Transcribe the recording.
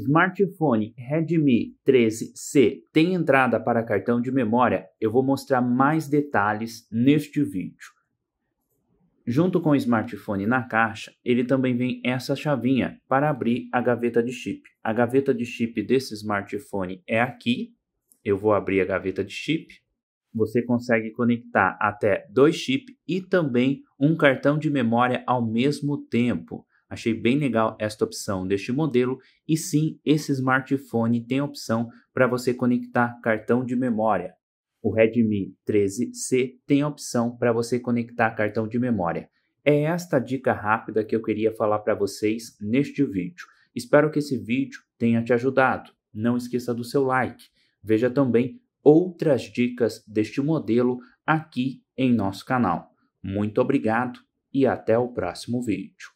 Smartphone Redmi 13C tem entrada para cartão de memória? Eu vou mostrar mais detalhes neste vídeo. Junto com o smartphone na caixa, ele também vem essa chavinha para abrir a gaveta de chip. A gaveta de chip desse smartphone é aqui. Eu vou abrir a gaveta de chip. Você consegue conectar até dois chips e também um cartão de memória ao mesmo tempo. Achei bem legal esta opção deste modelo e sim, esse smartphone tem opção para você conectar cartão de memória. O Redmi 13C tem opção para você conectar cartão de memória. É esta dica rápida que eu queria falar para vocês neste vídeo. Espero que esse vídeo tenha te ajudado. Não esqueça do seu like. Veja também outras dicas deste modelo aqui em nosso canal. Muito obrigado e até o próximo vídeo.